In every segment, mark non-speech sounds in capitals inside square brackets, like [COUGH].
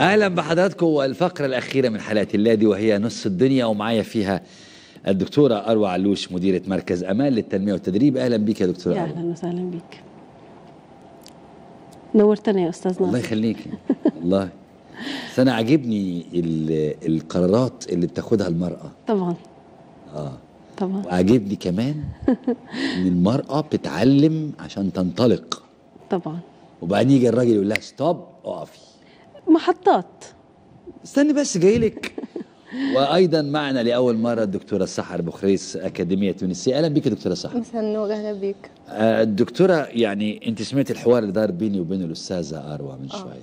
اهلا بحضراتكم والفقره الاخيره من حلقه الله دي وهي نص الدنيا ومعايا فيها الدكتوره اروى علوش مديره مركز امان للتنميه والتدريب اهلا بك يا دكتوره يا اهلا وسهلا بك نورتنا يا استاذ ناصر الله يخليكي والله انا عاجبني القرارات اللي بتاخدها المراه طبعا اه طبعا وعاجبني كمان ان المراه بتتعلم عشان تنطلق طبعا وبعدين يجي الراجل يقول لها ستوب اقفي محطات استني بس جاي لك [LAUGHS] وايضا معنا لاول مره الدكتوره سحر بخريس اكاديميه تونسيه اهلا بك دكتوره سحر مساء النور اهلا بك الدكتوره آه، يعني انت سمعت الحوار اللي دار بيني وبين الاستاذه اروى من آه. شويه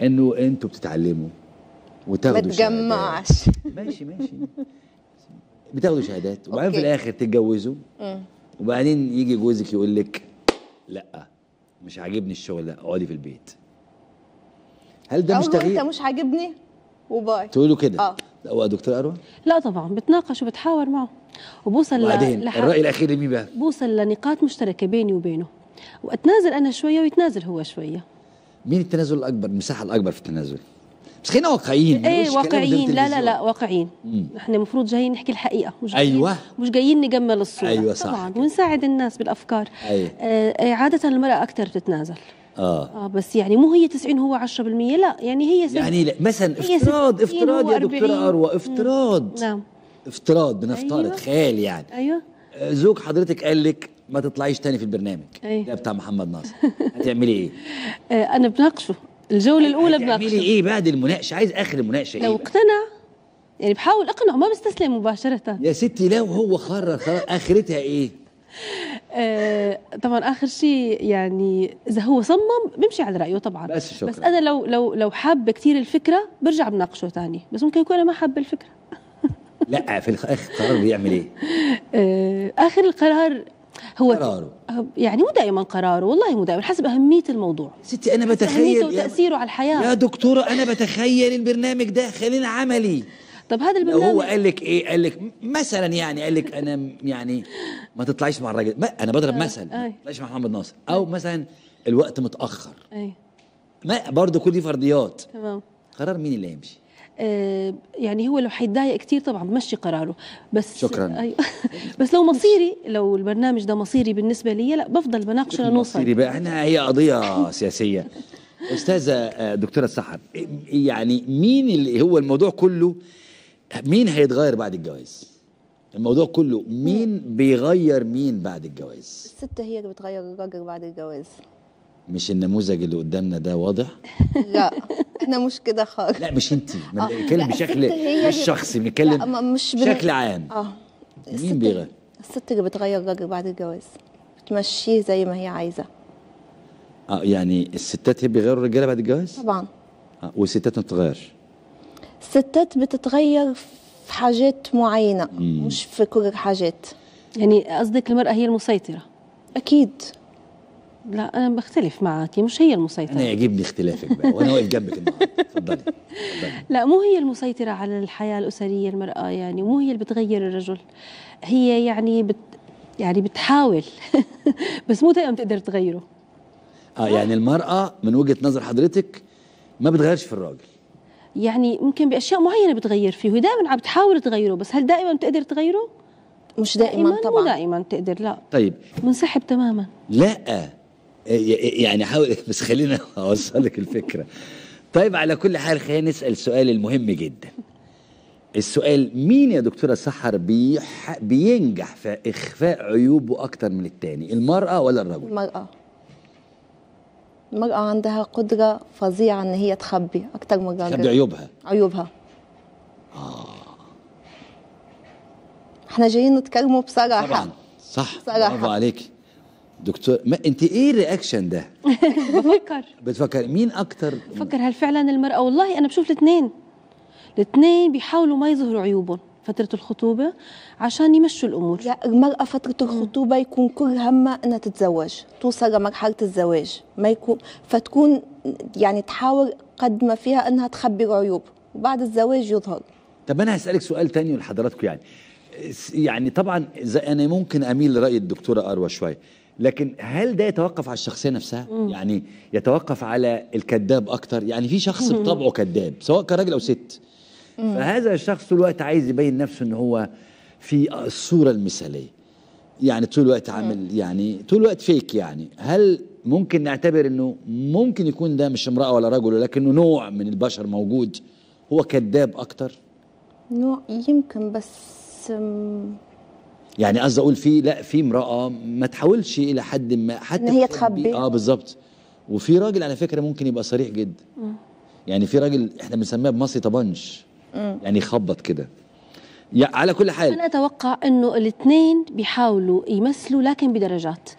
آه. انه انتوا بتتعلموا وتاخدوا ما تجمعش ماشي ماشي بتاخدوا شهادات وبعدين في الاخر تتجوزوا وبعدين يجي جوزك يقول لك لا مش عاجبني الشغل ده اقعدي في البيت هل ده مش تغيير؟ انت مش عاجبني وباي تقولوا كده اه ودكتور اروى؟ لا طبعا بتناقش وبتحاور معه وبوصل وبعدين لح... الراي الاخير لمين بقى؟ بوصل لنقاط مشتركه بيني وبينه واتنازل انا شويه ويتنازل هو شويه مين التنازل الاكبر المساحه الاكبر في التنازل بس خلينا واقعيين ايه واقعيين لا لا لا واقعيين احنا المفروض جايين نحكي الحقيقه مش ايوه مش جايين نجمل الصوره ايوه صح طبعا ونساعد الناس بالافكار ايوه آه عاده المراه اكثر بتتنازل آه. اه بس يعني مو هي 90 هو 10% لا يعني هي يعني لا مثلا افتراض افتراض يا دكتوره اروى افتراض نعم افتراض بنفترض أيوة. خيال يعني ايوه آه، زوج حضرتك قال لك ما تطلعيش تاني في البرنامج أيوة. ده بتاع محمد ناصر هتعملي ايه؟ [LAUGHS] آه، انا بناقشه الجوله الاولى بناقشه هتعملي ايه بعد المناقشه عايز اخر المناقشه ايه؟ لو اقتنع يعني بحاول اقنعه ما بستسلم مباشره يا ستي لو هو قرر خلاص اخرتها ايه؟ آه طبعا اخر شيء يعني اذا هو صمم بمشي على رايه طبعا بس شكرا. بس انا لو لو لو حابه كثير الفكره برجع بناقشه ثاني بس ممكن يكون انا ما حابه الفكره [LAUGHS] لا في الاخر القرار بيعمل ايه؟ آه اخر القرار هو قراره يعني مو دائما قراره والله مو دائما حسب اهميه الموضوع ستي انا بتخيل اهميته وتاثيره على الحياه يا دكتوره انا بتخيل البرنامج ده خلينا عملي طب هذا البرنامج هو قال لك ايه قال لك مثلا يعني قال لك انا يعني ما تطلعيش مع الراجل انا بضرب آه. مثل ما آه. تطلعيش مع محمد ناصر او مثلا الوقت متاخر ايوه ما برضه كل دي فرضيات تمام قرار مين اللي هيمشي آه، يعني هو لو حيتضايق كثير طبعا بمشي قراره بس شكرا [LAUGHS] أيوة بس لو مصيري لو البرنامج ده مصيري بالنسبه لي لا بفضل بناقشه لنوصل مصيري بقى احنا هي قضيه سياسيه استاذه آه، دكتوره سحر إيه، يعني مين اللي هو الموضوع كله مين هيتغير بعد الجواز الموضوع كله مين بيغير مين بعد الجواز الست هي اللي بتغير الراجل بعد الجواز مش النموذج اللي قدامنا ده واضح [LAUGHS] لا احنا مش كده خالص لا مش انت بنتكلم اه، بشكل مش شخصي بنتكلم بشكل عام اه مين بيغير الست اللي بتغير الراجل بعد الجواز بتمشيه زي ما هي عايزه اه يعني الستات هي بيغيروا الرجاله بعد الجواز طبعا آه والستات ما بتتغيرش الستات بتتغير في حاجات معينه مم. مش في كل الحاجات يعني قصدك المراه هي المسيطره اكيد لا انا بختلف معك مش هي المسيطره انا يعجبني اختلافك بقى وانا واقف جنبك اتفضلي لا مو هي المسيطره على الحياه الاسريه المراه يعني مو هي اللي بتغير الرجل هي يعني بت يعني بتحاول [LAUGHS] بس مو دائما تقدر تغيره اه يعني المراه من وجهه نظر حضرتك ما بتغيرش في الراجل يعني ممكن باشياء معينه بتغير فيه ودائما عم تحاول تغيره بس هل دائما بتقدر تغيره مش دائما, دائماً طبعا دائما تقدر لا طيب منسحب تماما لا يعني حاول [LAUGHS] بس خلينا اوصلك الفكره طيب على كل حال خلينا نسال السؤال المهم جدا السؤال مين يا دكتوره سحر بينجح في اخفاء عيوبه اكتر من التاني المراه ولا الرجل المراه المرأة عندها قدرة فظيعة إن هي تخبي أكتر من الراجل تخبي عيوبها عيوبها آه احنا جايين نتكلموا بصراحة طبعا صح بصراحة برافو عليكي دكتور ما انت ايه الرياكشن ده؟ [LAUGHS] بفكر بتفكر مين اكتر؟ بفكر هل فعلا المرأة والله أنا بشوف الاثنين الاثنين بيحاولوا ما يظهروا عيوبهم فتره الخطوبه عشان يمشوا الامور لا المراه فتره الخطوبه يكون كل همها انها تتزوج توصل لمرحله الزواج ما يكون فتكون يعني تحاول قد ما فيها انها تخبي العيوب وبعد الزواج يظهر طب انا هسالك سؤال تاني لحضراتكم يعني يعني طبعا انا ممكن اميل لراي الدكتوره اروى شويه لكن هل ده يتوقف على الشخصيه نفسها مم. يعني يتوقف على الكذاب اكتر يعني في شخص بطبعه كذاب سواء كراجل او ست فهذا الشخص طول الوقت عايز يبين نفسه ان هو في الصوره المثاليه يعني طول الوقت عامل يعني طول الوقت فيك يعني هل ممكن نعتبر انه ممكن يكون ده مش امراه ولا رجل ولكنه نوع من البشر موجود هو كذاب اكتر نوع يمكن بس يعني قصدي اقول في لا في امراه ما تحاولش الى حد ما حتى ان هي تخبي اه بالظبط وفي راجل على فكره ممكن يبقى صريح جدا يعني في راجل احنا بنسميه بمصري طبنش مم. يعني خبط كده يعني على كل حال انا اتوقع انه الاثنين بيحاولوا يمثلوا لكن بدرجات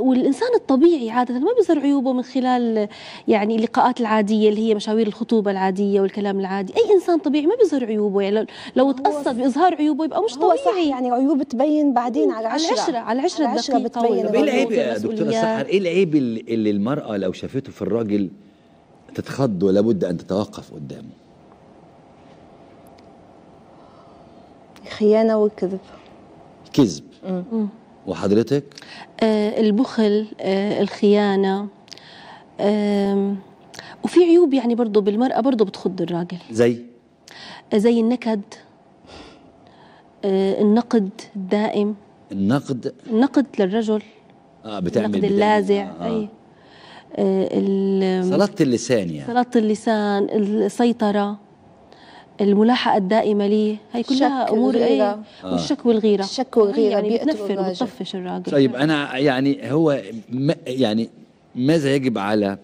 والانسان الطبيعي عاده ما بيظهر عيوبه من خلال يعني اللقاءات العاديه اللي هي مشاوير الخطوبه العاديه والكلام العادي اي انسان طبيعي ما بيظهر عيوبه يعني لو تقصد باظهار عيوبه يبقى مش طبيعي هو صح يعني عيوب بتبين بعدين على العشره على العشره على العشره بتبين ايه العيب يا دكتوره سحر ايه العيب اللي المراه لو شافته في الراجل تتخض ولابد ان تتوقف قدامه خيانة وكذب كذب وحضرتك؟ آه البخل آه الخيانة آه وفي عيوب يعني برضه بالمرأة برضه بتخض الراجل زي؟ آه، زي النكد آه، النقد الدائم النقد النقد للرجل اه بتعمل النقد اللازع آه. اي سلطة آه، اللسان يعني سلطة اللسان السيطرة الملاحقه الدائمه لي هي كلها امور ايه والشك آه. والغيره الشك والغيره يعني بتنفر وبتطفش الراجل طيب انا يعني هو يعني ماذا يجب على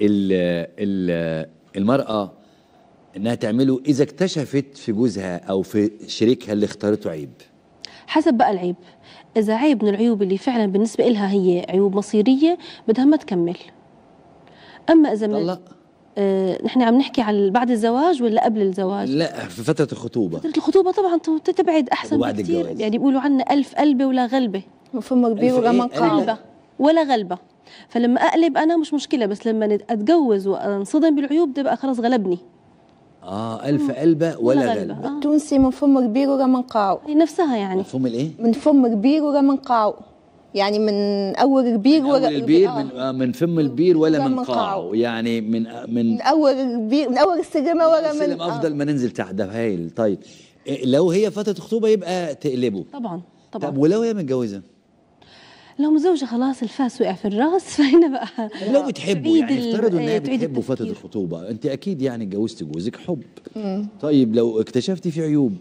ال ال المراه انها تعمله اذا اكتشفت في جوزها او في شريكها اللي اختارته عيب حسب بقى العيب اذا عيب من العيوب اللي فعلا بالنسبه لها هي عيوب مصيريه بدها ما تكمل اما اذا من آه، نحن عم نحكي على بعد الزواج ولا قبل الزواج؟ لا في فترة الخطوبة فترة الخطوبة طبعا تبعد أحسن بكثير يعني بيقولوا عنا ألف قلبة ولا غلبة وفم كبير ورقم قلبة ولا غلبة فلما أقلب أنا مش مشكلة بس لما أتجوز وأنصدم بالعيوب ده بقى خلاص غلبني اه ألف قلبة ولا غلبة, غلبة. آه. التونسي من فم كبير ورا منقعه نفسها يعني من فم الايه؟ من فم كبير ورا قاعو يعني من اول البير من اول البير آه. من, آه من فم البير ولا من, قاعه يعني آه، من من, اول البير من اول السلمه ولا من السلم آه. افضل آه ما ننزل تحت ده هايل طيب إيه، لو هي فتره خطوبه يبقى تقلبه طبعا طبعا طب ولو هي متجوزه لو مزوجة خلاص الفاس وقع في الراس [LAUGHS] فهنا بقى لو بتحبه يعني افترضوا انها بتحبه فترة الخطوبة انت اكيد يعني اتجوزت جوزك حب مم. طيب لو اكتشفتي فيه عيوب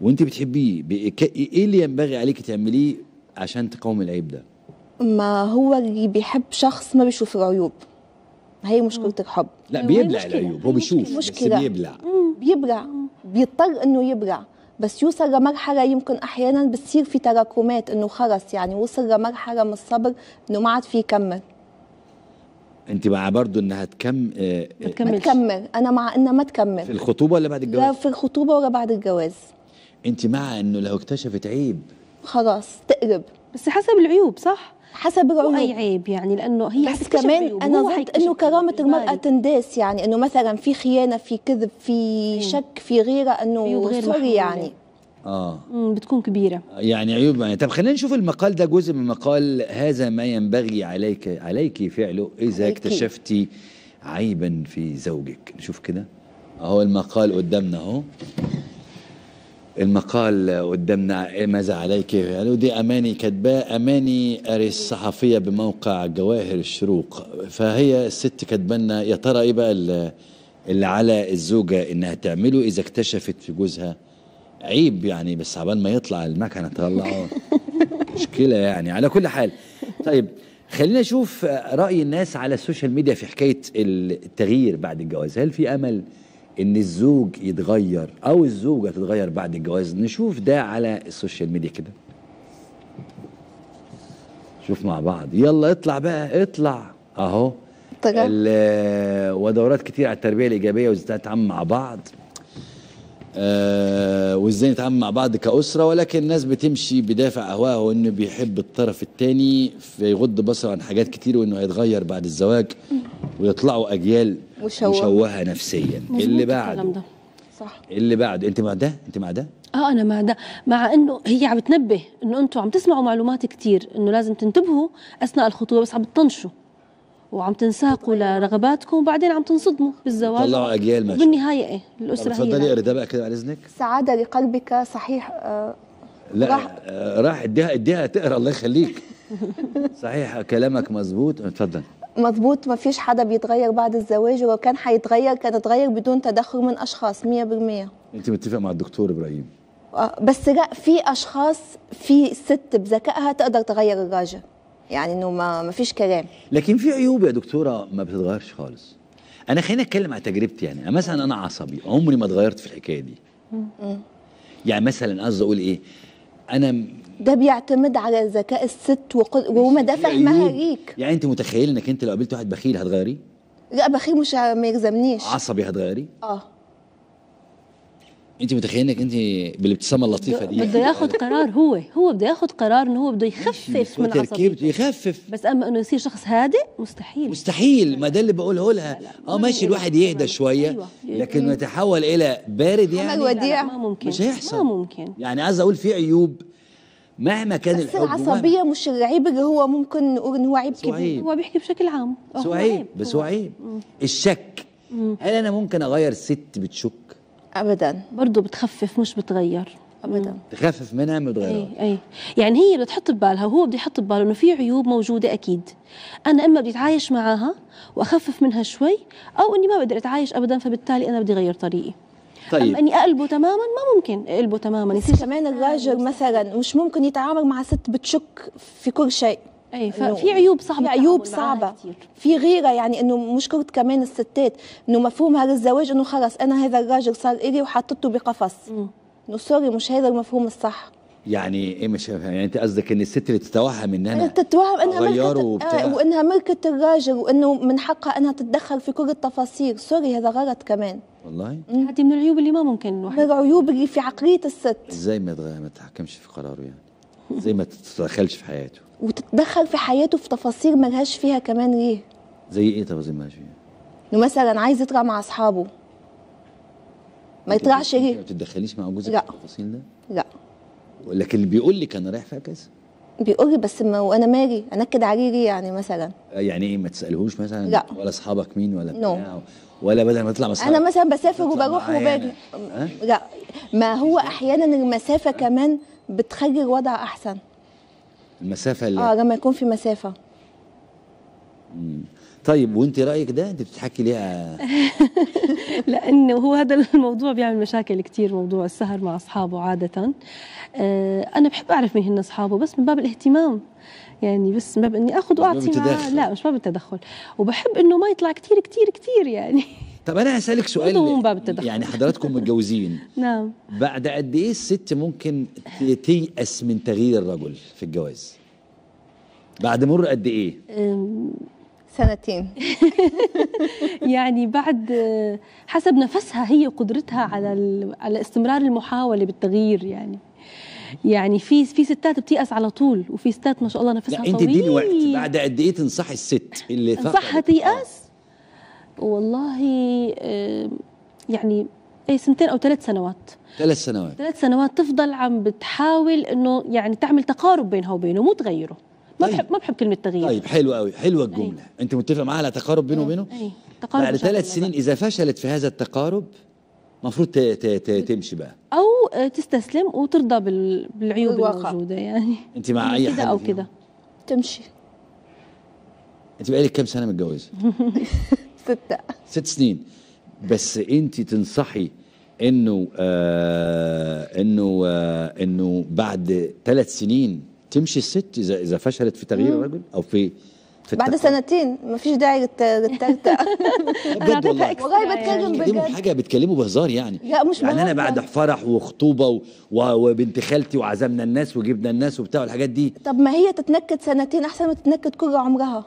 وانت بتحبيه ايه اللي ينبغي عليك تعمليه عشان تقاوم العيب ده ما هو اللي بيحب شخص ما بيشوف العيوب هي مشكله الحب لا بيبلع العيوب هو بيشوف مشكلة. بس بيبلع بيبلع بيضطر انه يبلع بس يوصل لمرحله يمكن احيانا بتصير في تراكمات انه خلص يعني وصل لمرحله من الصبر انه ما عاد في يكمل انت مع برضه انها تكم آه ما تكملش تكمل انا مع انها ما تكمل في الخطوبه ولا بعد الجواز؟ لا في الخطوبه ولا بعد الجواز انت مع انه لو اكتشفت عيب خلاص تقلب بس حسب العيوب صح؟ حسب العيوب اي عيب يعني لانه هي بس كمان انا ضد انه كرامه المراه تنداس يعني انه مثلا في خيانه في كذب في إيه. شك في غيره انه سوري يعني اه بتكون كبيره يعني عيوب يعني طب خلينا نشوف المقال ده جزء من مقال هذا ما ينبغي عليك عليك فعله اذا عليكي. اكتشفتي عيبا في زوجك نشوف كده اهو المقال قدامنا اهو المقال قدامنا إيه ماذا عليك قالوا دي اماني كاتباه اماني اريس صحفيه بموقع جواهر الشروق فهي الست كاتبانا يا ترى ايه بقى اللي على الزوجه انها تعمله اذا اكتشفت في جوزها عيب يعني بس عبال ما يطلع المكنه تطلعه [LAUGHS] مشكله يعني على كل حال طيب خلينا نشوف راي الناس على السوشيال ميديا في حكايه التغيير بعد الجواز هل في امل ان الزوج يتغير او الزوجه تتغير بعد الجواز نشوف ده على السوشيال ميديا كده شوف مع بعض يلا اطلع بقى اطلع اهو طيب. آه، ودورات كتير على التربيه الايجابيه وازاي نتعامل مع بعض آه وازاي نتعامل مع بعض كاسره ولكن الناس بتمشي بدافع اهواها وانه بيحب الطرف الثاني فيغض بصره عن حاجات كتير وانه هيتغير بعد الزواج ويطلعوا اجيال مشوهه مشوهه نفسيا اللي بعده صح اللي بعده انت مع ده انت مع ده اه انا مع ده مع انه هي عم بتنبه انه انتم عم تسمعوا معلومات كثير انه لازم تنتبهوا اثناء الخطوبه بس عم بتطنشوا وعم تنساقوا لرغباتكم وبعدين عم تنصدموا بالزواج طلعوا اجيال ماشي بالنهايه ايه الاسره تفضلي اقري ده بقى كده بعد اذنك سعاده لقلبك صحيح آه، لا راح, آه، راح اديها اديها تقرا الله يخليك [LAUGHS] صحيح كلامك مظبوط اتفضل مضبوط ما فيش حدا بيتغير بعد الزواج ولو كان هيتغير كان اتغير بدون تدخل من اشخاص 100% انت متفق مع الدكتور ابراهيم آه، بس لا في اشخاص في ست بذكائها تقدر تغير الراجل يعني انه ما ما فيش كلام لكن في عيوب يا دكتوره ما بتتغيرش خالص انا خليني اتكلم على تجربتي يعني مثلا انا عصبي عمري ما اتغيرت في الحكايه دي يعني مثلا قصدي اقول ايه انا ده بيعتمد على ذكاء الست ومدى يعني فهمها ليك يعني انت متخيل انك انت لو قابلت واحد بخيل هتغيري؟ لا بخيل مش ما يلزمنيش عصبي هتغيري؟ اه انت متخيله انك انت بالابتسامه اللطيفه دي بده ياخذ قرار هو هو بده ياخذ قرار انه هو بده يخفف من عصبيته يخفف بس اما انه يصير شخص هادئ مستحيل مستحيل ما ده اللي بقوله لها اه ماشي الواحد يهدى أيوة، شويه أيوة، لكن يتحول الى بارد يعني وديع ما ممكن مش هيحصل ما ممكن يعني عايز اقول في عيوب مهما كان الحب العصبيه مش العيب اللي هو ممكن نقول ان هو عيب كبير هو بيحكي بشكل عام هو عيب بس هو عيب الشك هل انا ممكن اغير ست بتشك ابدا برضه بتخفف مش بتغير ابدا بتخفف منها ما بتغير اي اي يعني هي بدها تحط ببالها وهو بده يحط بباله انه في عيوب موجوده اكيد انا اما بدي اتعايش معاها واخفف منها شوي او اني ما بقدر اتعايش ابدا فبالتالي انا بدي اغير طريقي طيب أما اني اقلبه تماما ما ممكن اقلبه تماما بس كمان الراجل آه، مثلا مش ممكن يتعامل مع ست بتشك في كل شيء اي ففي عيوب صعبه في عيوب صعبه في غيره يعني انه مشكله كمان الستات انه مفهوم هذا الزواج انه خلص انا هذا الراجل صار الي وحطته بقفص انه سوري مش هذا المفهوم الصح يعني ايه مش يعني انت قصدك ان الست اللي تتوهم انها تتوهم انها ملكه آه وانها ملكه الراجل وانه من حقها انها تتدخل في كل التفاصيل سوري هذا غلط كمان والله هذه من العيوب اللي ما ممكن الواحد من العيوب اللي في عقليه الست ازاي ما ما تتحكمش في قراره يعني زي ما تتدخلش في حياته وتتدخل في حياته في تفاصيل ملهاش فيها كمان ليه زي ايه تفاصيل ملهاش فيها انه مثلا عايز يطلع مع اصحابه ما يطلعش ليه ما بتتدخليش مع جوزك في التفاصيل ده لا لكن اللي بيقول لك انا رايح فيها كذا بيقول لي بس ما وانا مالي انكد عليه ليه يعني مثلا آه، يعني ايه ما تسالهوش مثلا لا. ولا اصحابك مين ولا بتاع no. ولا بدل ما تطلع مثلا انا مثلا بسافر وبروح وباجي يعني. لا ما هو احيانا المسافه كمان بتخلي الوضع احسن المسافه اللي اه لما يكون في مسافه مم. طيب وانت رايك ده انت بتتحكي ليه آه. [LAUGHS] لأنه هو هذا الموضوع بيعمل مشاكل كثير موضوع السهر مع اصحابه عاده آه انا بحب اعرف مين هن اصحابه بس من باب الاهتمام يعني بس ما باني اخذ واعطي لا مش باب التدخل وبحب انه ما يطلع كثير كثير كثير يعني [LAUGHS] طب انا هسالك سؤال يعني حضراتكم متجوزين [LAUGHS] نعم بعد قد ايه الست ممكن تيأس من تغيير الرجل في الجواز بعد مر قد ايه سنتين [LAUGHS] يعني بعد حسب نفسها هي قدرتها على على استمرار المحاوله بالتغيير يعني يعني في في ستات بتيأس على طول وفي ستات ما شاء الله نفسها طويلة لا انت اديني وقت بعد قد ايه تنصحي الست اللي انصحها تيأس والله آه، يعني اي سنتين او ثلاث سنوات ثلاث سنوات ثلاث سنوات تفضل عم بتحاول انه يعني تعمل تقارب بينها وبينه مو تغيره ما طيب. بحب ما بحب كلمه تغيير طيب حلو قوي حلوه إيه. الجمله أي. انت متفق معاها على تقارب بينه إيه، وبينه اي تقارب بعد ثلاث سنين بقى. اذا فشلت في هذا التقارب المفروض إيه. تمشي بقى او آه، تستسلم وترضى بالعيوب الواقع. الموجوده يعني انت مع اي حد كده او كده تمشي انت بقالك كم سنه متجوزه [LAUGHS] ستة ست سنين بس انت تنصحي انه آه انه آه انه بعد ثلاث سنين تمشي الست اذا اذا فشلت في تغيير الرجل او في في بعد سنتين ما فيش داعي للتالتة [LAUGHS] بجد والله يعني. بتكلم بجد حاجة بتكلموا بهزار يعني لا مش يعني أنا بعد فرح وخطوبة و... و... وبنت خالتي وعزمنا الناس وجبنا الناس وبتاع الحاجات دي طب ما هي تتنكد سنتين أحسن ما تتنكد كل عمرها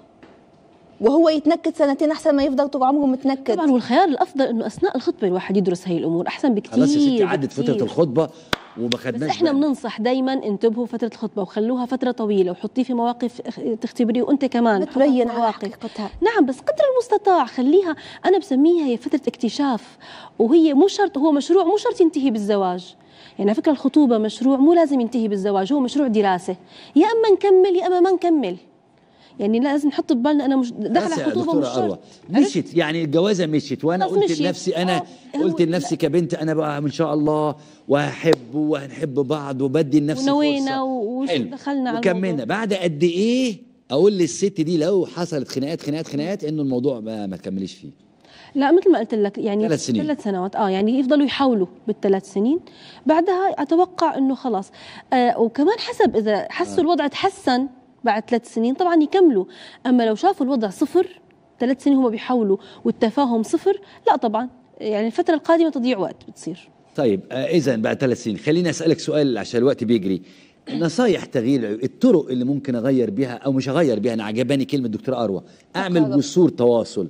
وهو يتنكد سنتين احسن ما يفضل طول عمره متنكد طبعا والخيار الافضل انه اثناء الخطبه الواحد يدرس هي الامور احسن بكثير خلاص يا ستي عدت فتره الخطبه وما خدناش بس احنا بننصح دايما انتبهوا فتره الخطبه وخلوها فتره طويله وحطيه في مواقف تختبريه وانت كمان بتبين مواقف حقيقتها نعم بس قدر المستطاع خليها انا بسميها هي فتره اكتشاف وهي مو شرط هو مشروع مو شرط ينتهي بالزواج يعني على فكره الخطوبه مشروع مو لازم ينتهي بالزواج هو مشروع دراسه يا اما نكمل يا اما ما نكمل يعني لازم نحط ببالنا انا مش دخل على خطوبه مش شرط مشيت يعني الجوازه مشيت وانا قلت مشيت. لنفسي انا آه، قلت لنفسي كبنت انا بقى ان شاء الله وهحب وهنحب بعض وبدي لنفسي ونوينا ودخلنا على وكملنا بعد قد ايه اقول للست دي لو حصلت خناقات خناقات خناقات انه الموضوع ما, ما تكمليش فيه لا مثل ما قلت لك يعني ثلاث سنين ثلاث سنوات اه يعني يفضلوا يحاولوا بالثلاث سنين بعدها اتوقع انه خلاص آه وكمان حسب اذا حسوا آه. الوضع تحسن بعد ثلاث سنين طبعا يكملوا اما لو شافوا الوضع صفر ثلاث سنين هم بيحاولوا والتفاهم صفر لا طبعا يعني الفترة القادمة تضيع وقت بتصير طيب آه، إذا بعد ثلاث سنين خليني أسألك سؤال عشان الوقت بيجري نصايح تغيير الطرق اللي ممكن أغير بها أو مش أغير بها أنا عجباني كلمة دكتور أروى أعمل جسور تواصل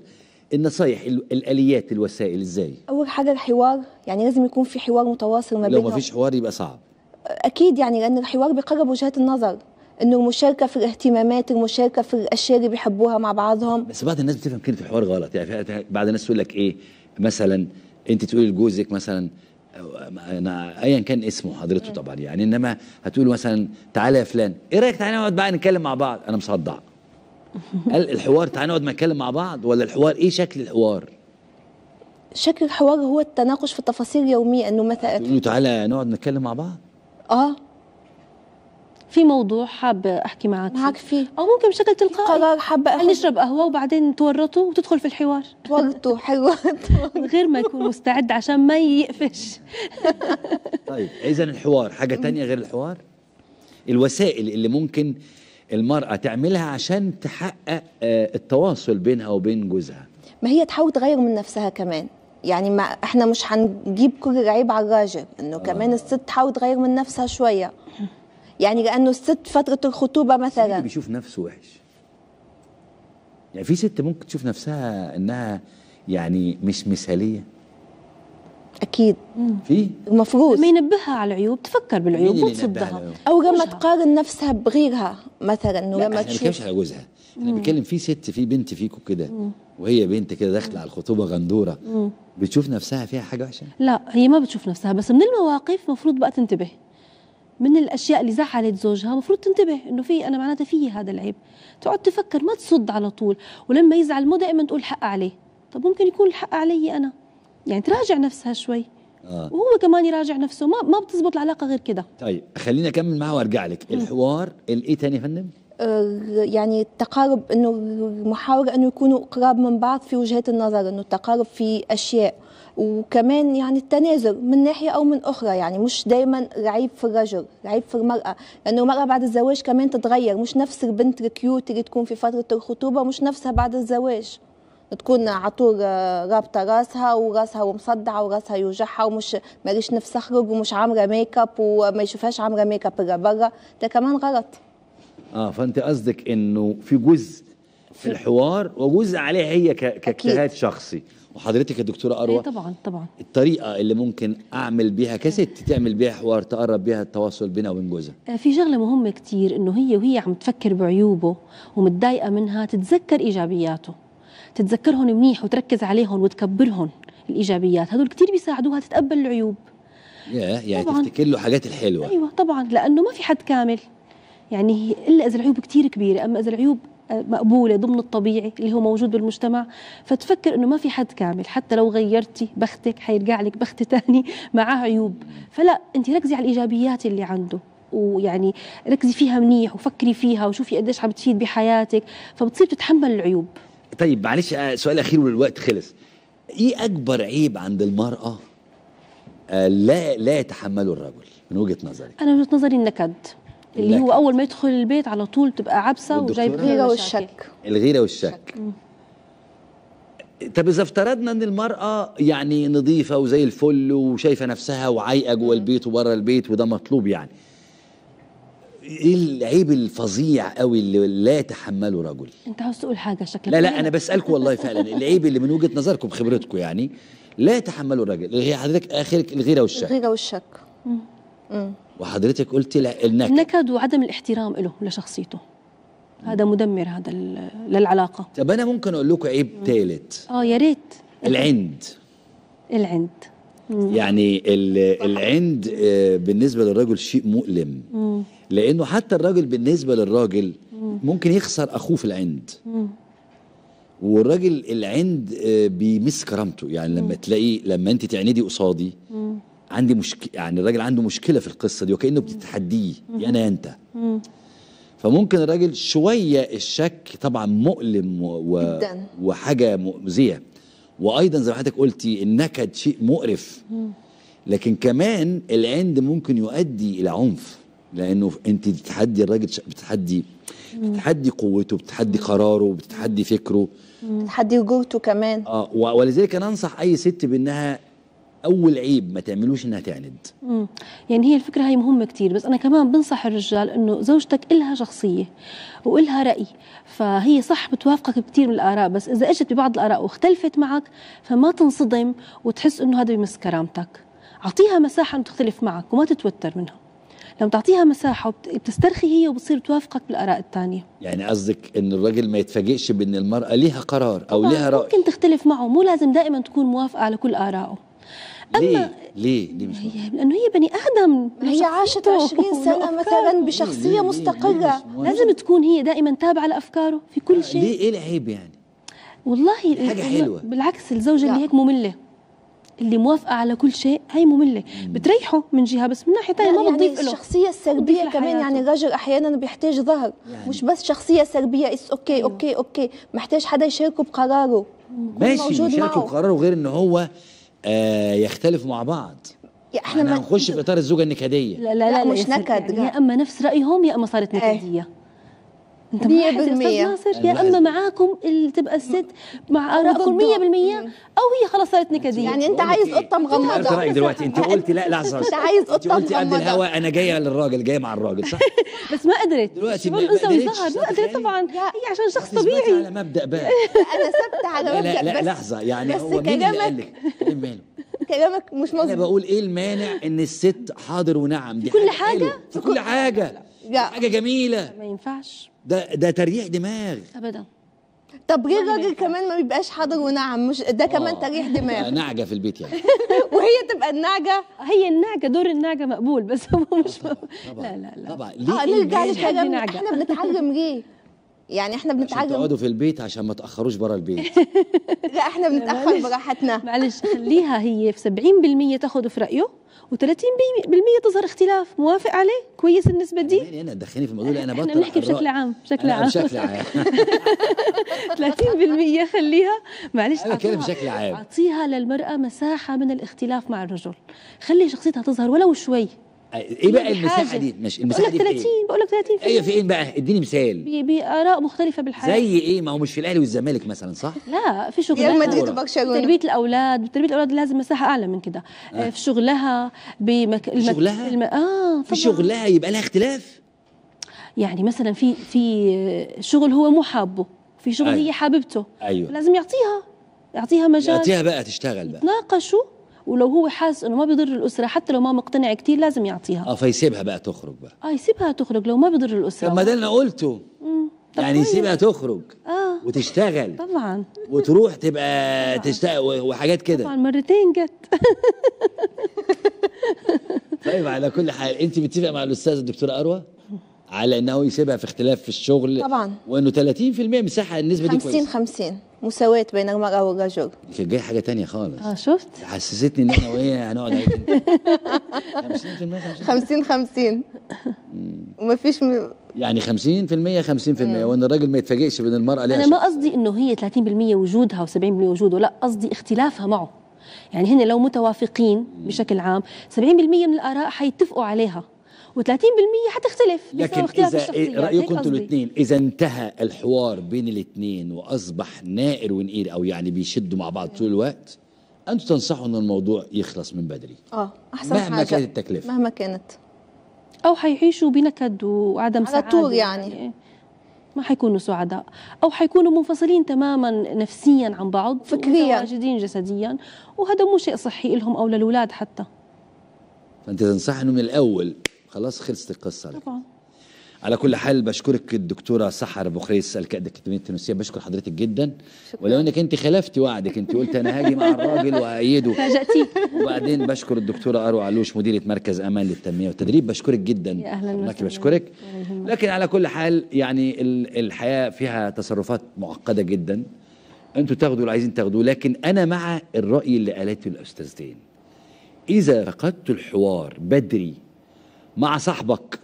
النصايح الآليات الوسائل إزاي؟ أول حاجة الحوار يعني لازم يكون في حوار متواصل ما بينهم لو ما فيش حوار يبقى صعب أكيد يعني لأن الحوار بيقرب وجهات النظر انه المشاركه في الاهتمامات المشاركه في الاشياء اللي بيحبوها مع بعضهم بس بعض الناس بتفهم كلمه الحوار غلط يعني بعض الناس تقول لك ايه مثلا انت تقولي لجوزك مثلا انا ايا كان اسمه حضرته طبعا يعني انما هتقول مثلا تعالى يا فلان ايه رايك تعالى نقعد بقى نتكلم مع بعض انا مصدع [LAUGHS] هل الحوار تعالى نقعد نتكلم مع بعض ولا الحوار ايه شكل الحوار شكل الحوار هو التناقش في التفاصيل اليوميه انه مثلا تقول تعالى نقعد نتكلم مع بعض اه في موضوع حابه احكي معك معك فيه او ممكن بشكل تلقائي قرار حابه اخذ نشرب قهوه وبعدين تورطوا وتدخل في الحوار تورطوا حلوه من [LAUGHS] غير ما يكون مستعد عشان ما يقفش [LAUGHS] طيب اذا الحوار حاجه تانية غير الحوار الوسائل اللي ممكن المرأة تعملها عشان تحقق آه، التواصل بينها وبين جوزها ما هي تحاول تغير من نفسها كمان يعني ما احنا مش هنجيب كل العيب على الراجل انه آه. كمان الست تحاول تغير من نفسها شويه يعني كانه الست فتره الخطوبه مثلا بيشوف نفسه وحش يعني في ست ممكن تشوف نفسها انها يعني مش مثاليه اكيد في المفروض ما ينبهها على العيوب تفكر بالعيوب وتصدها او لما تقارن نفسها بغيرها مثلا انه لما تشوف على جوزها انا بتكلم في ست في بنت فيكم كده وهي بنت كده داخله على الخطوبه غندوره بتشوف نفسها فيها حاجه وحشه لا هي ما بتشوف نفسها بس من المواقف المفروض بقى تنتبه من الاشياء اللي زعلت زوجها المفروض تنتبه انه في انا معناتها في هذا العيب تقعد تفكر ما تصد على طول ولما يزعل مو دائما تقول حق عليه طب ممكن يكون الحق علي انا يعني تراجع نفسها شوي آه. وهو كمان يراجع نفسه ما ما بتزبط العلاقه غير كده طيب خليني اكمل معه وارجع لك الحوار الايه ثاني يا فندم آه، يعني التقارب انه المحاوله انه يكونوا قراب من بعض في وجهات النظر انه التقارب في اشياء وكمان يعني التنازل من ناحيه او من اخرى يعني مش دايما العيب في الرجل العيب في المراه لانه المراه بعد الزواج كمان تتغير مش نفس البنت الكيوت اللي تكون في فتره الخطوبه مش نفسها بعد الزواج تكون على طول آه، رابطه راسها وراسها ومصدعه وراسها يوجعها ومش ماليش نفس اخرج ومش عامله ميك اب وما يشوفهاش عامله ميك اب برا ده كمان غلط اه فانت قصدك انه في جزء في الحوار وجزء عليه هي كاجتهاد شخصي وحضرتك يا دكتوره اروى إيه، طبعا طبعا الطريقه اللي ممكن اعمل بيها كست تعمل بيها حوار تقرب بيها التواصل بينها وبين جوزها آه، في شغله مهمه كثير انه هي وهي عم تفكر بعيوبه ومتضايقه منها تتذكر ايجابياته تتذكرهم منيح وتركز عليهم وتكبرهم الايجابيات هدول كثير بيساعدوها تتقبل العيوب يا يعني تفتكر له حاجات الحلوه ايوه طبعا لانه ما في حد كامل يعني الا اذا العيوب كثير كبيره اما اذا العيوب مقبوله ضمن الطبيعي اللي هو موجود بالمجتمع فتفكر انه ما في حد كامل حتى لو غيرتي بختك حيرجع لك بخت ثاني [LAUGHS] معاه عيوب فلا انت ركزي على الايجابيات اللي عنده ويعني ركزي فيها منيح وفكري فيها وشوفي قديش عم تفيد بحياتك فبتصير تتحمل العيوب طيب معلش آه، سؤال اخير والوقت خلص ايه اكبر عيب عند المراه آه، لا لا يتحمله الرجل من وجهه نظرك انا وجهه نظري النكد اللي هو اول ما يدخل البيت على طول تبقى عبسه وجايب غيره والشك الغيره والشك طب اذا افترضنا ان المراه يعني نظيفه وزي الفل وشايفه نفسها وعايقه جوه البيت وبره البيت وده مطلوب يعني ايه العيب الفظيع قوي اللي لا يتحمله رجل انت عاوز تقول حاجه شكلك لا لا انا بسالكم والله فعلا العيب اللي من وجهه نظركم بخبرتكم يعني لا يتحمله الرجل هي حضرتك اخرك الغيره والشك الغيره والشك امم وحضرتك قلت النكد النكد وعدم الاحترام له لشخصيته هذا مدمر هذا للعلاقه طب انا ممكن اقول لكم عيب ثالث اه يا ريت العند العند مم. يعني العند آه، بالنسبه للرجل شيء مؤلم مم. لانه حتى الراجل بالنسبه للراجل ممكن يخسر اخوه في العند مم. والراجل العند آه، بيمس كرامته يعني لما تلاقي لما انت تعندي قصادي عندي مشكله يعني الراجل عنده مشكله في القصه دي وكانه بتتحديه يا انا يا انت فممكن الراجل شويه الشك طبعا مؤلم و... جدا. وحاجه مؤذيه وايضا زي ما حضرتك قلتي النكد شيء مقرف لكن كمان العند ممكن يؤدي الى عنف لانه انت بتتحدي الراجل بتتحدي بتتحدي قوته بتتحدي قراره بتتحدي فكره بتتحدي وجهته كمان اه ولذلك انا انصح اي ست بانها اول عيب ما تعملوش انها تعند مم. يعني هي الفكره هي مهمه كثير بس انا كمان بنصح الرجال انه زوجتك إلها شخصيه وإلها راي فهي صح بتوافقك بكثير من الاراء بس اذا اجت ببعض الاراء واختلفت معك فما تنصدم وتحس انه هذا بمس كرامتك اعطيها مساحه انه تختلف معك وما تتوتر منها لما تعطيها مساحة بتسترخي هي وبتصير توافقك بالآراء الثانية يعني قصدك إن الراجل ما يتفاجئش بإن المرأة لها قرار أو آه، لها رأي ممكن تختلف معه مو لازم دائما تكون موافقة على كل آرائه ليه ليه ليه مش هي لانه هي بني ادم هي عاشت 20 [LAUGHS] سنه مثلا بشخصيه مستقله مستقره لازم تكون هي دائما تابعه لافكاره في كل شيء ليه ايه العيب يعني والله حاجه حلوه بالعكس الزوجه لا. اللي هيك ممله اللي موافقه على كل شيء هي ممله بتريحه من جهه بس من ناحيه ثانيه يعني ما يعني له الشخصيه السلبيه كمان يعني الرجل احيانا بيحتاج ظهر يعني مش بس شخصيه سلبيه اس اوكي أيوه. اوكي اوكي محتاج حدا يشاركه بقراره ماشي يشاركه بقراره غير ان هو آه يختلفوا مع بعض احنا ما هنخش في اطار الزوجه النكديه لا لا لا, لا مش نكد يعني يا اما نفس رايهم يا اما صارت إيه. نكديه انت 100% ناصر يا اما معاكم اللي تبقى الست مع ارائكم 100% او هي خلاص صارت نكديه يعني انت عايز قطه مغمضه انت رايك دلوقتي انت [LAUGHS] قلتي لا لحظه انت عايز قطه مغمضه قلتي قد الهوا انا جايه للراجل جايه مع الراجل صح [LAUGHS] بس ما قدرت دلوقتي ما قدرتش ما قدرت طبعا هي عشان شخص طبيعي على مبدا بقى [LAUGHS] انا ثابته على مبدا لا لحظه يعني هو مين اللي قال لك إيه كلامك مش مظبوط انا بقول ايه المانع ان الست حاضر ونعم دي كل حاجه في كل حاجه لا حاجه جميله ما ينفعش ده ده تريح دماغ ابدا طب ليه الراجل كمان ما بيبقاش حاضر ونعم مش ده آه. كمان تريح دماغ نعجه في البيت يعني [LAUGHS] وهي تبقى النعجه هي النعجه دور النعجه مقبول بس هو مش طبعا. مقبول. لا لا لا طبعا آه، ليه آه نرجع للكلام احنا بنتعلم ليه يعني احنا بنتعلم تقعدوا في البيت عشان ما تاخروش بره البيت [LAUGHS] لا احنا بنتاخر براحتنا معلش خليها هي في 70% تاخده في رايه و30% تظهر اختلاف موافق عليه كويس النسبه دي يعني انا تدخلني في الموضوع انا بطل احنا بنحكي بشكل عام بشكل عام بشكل عام 30% خليها معلش انا كده بشكل عام اعطيها للمراه مساحه من الاختلاف مع الرجل خلي شخصيتها تظهر ولو شوي ايه بقى المساحه دي ماشي المساحه دي 30 إيه؟ بقول لك 30 ايوه في إيه؟, ايه بقى اديني مثال باراء مختلفه بالحياه زي ايه ما هو مش في الاهلي والزمالك مثلا صح لا في شغلها مدريد تربيه الاولاد تربيه الاولاد لازم مساحه اعلى من كده آه. في شغلها بمك... في شغلها الم... اه طبعا. في شغلها يبقى لها اختلاف يعني مثلا في في شغل هو مو حابه في شغل أيوة. هي حاببته أيوة. لازم يعطيها يعطيها مجال يعطيها بقى تشتغل بقى يتناقشوا ولو هو حاس انه ما بيضر الاسره حتى لو ما مقتنع كثير لازم يعطيها اه فيسيبها بقى تخرج بقى اه يسيبها تخرج لو ما بيضر الاسره طب ما ده اللي انا قلته يعني يسيبها تخرج اه وتشتغل طبعا وتروح تبقى تشتغل وحاجات كده طبعا مرتين جت [LAUGHS] طيب على كل حال انت متفقه مع الاستاذ الدكتور اروى على انه يسيبها في اختلاف في الشغل طبعا وانه 30% مساحه النسبه دي كويسه 50 50 مساواة بين المرأة والرجل في جايه حاجة تانية خالص اه شفت حسستني ان انا وهي هنقعد عليك 50% 50 50 ومفيش م... يعني 50% 50% آه. وان الراجل ما يتفاجئش بان المرأة ليها انا ما قصدي انه هي 30% وجودها و70% وجوده لا قصدي اختلافها معه يعني هن لو متوافقين بشكل عام 70% من الآراء حيتفقوا عليها و30% حتختلف لكن اذا إيه، رايكم انتوا الاثنين اذا انتهى الحوار بين الاثنين واصبح نائر ونقير او يعني بيشدوا مع بعض طول الوقت انتم تنصحوا ان الموضوع يخلص من بدري اه احسن مهما حاجة. كانت التكلفه مهما كانت او حيعيشوا بنكد وعدم على سعاده طول يعني, يعني. ما حيكونوا سعداء او حيكونوا منفصلين تماما نفسيا عن بعض فكريا متواجدين جسديا وهذا مو شيء صحي لهم او للاولاد حتى فانت تنصح انه من الاول خلاص خلصت القصه طبعا على كل حال بشكرك الدكتوره سحر بخريس الكادة الكتابيه التونسيه بشكر حضرتك جدا شكرا. ولو انك انت خلفتي وعدك انت قلت انا هاجي مع الراجل وايده فاجأتي وبعدين بشكر الدكتوره أروى علوش مديره مركز امان للتنميه والتدريب بشكرك جدا يا اهلا وسهلا بشكرك لكن على كل حال يعني الحياه فيها تصرفات معقده جدا انتوا تاخدوا اللي عايزين تاخدوه لكن انا مع الراي اللي قالته الاستاذتين اذا فقدت الحوار بدري مع صاحبك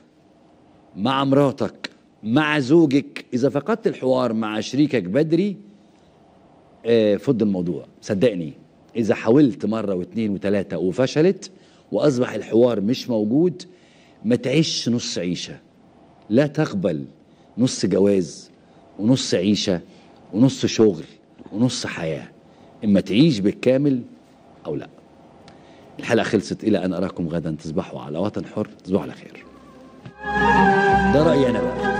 مع مراتك مع زوجك اذا فقدت الحوار مع شريكك بدري آه، فض الموضوع صدقني اذا حاولت مره واثنين وثلاثه وفشلت واصبح الحوار مش موجود ما تعيش نص عيشه لا تقبل نص جواز ونص عيشه ونص شغل ونص حياه اما تعيش بالكامل او لا الحلقة خلصت إلى أن أراكم غدا تصبحوا على وطن حر تصبحوا على خير ده رأيي أنا بقى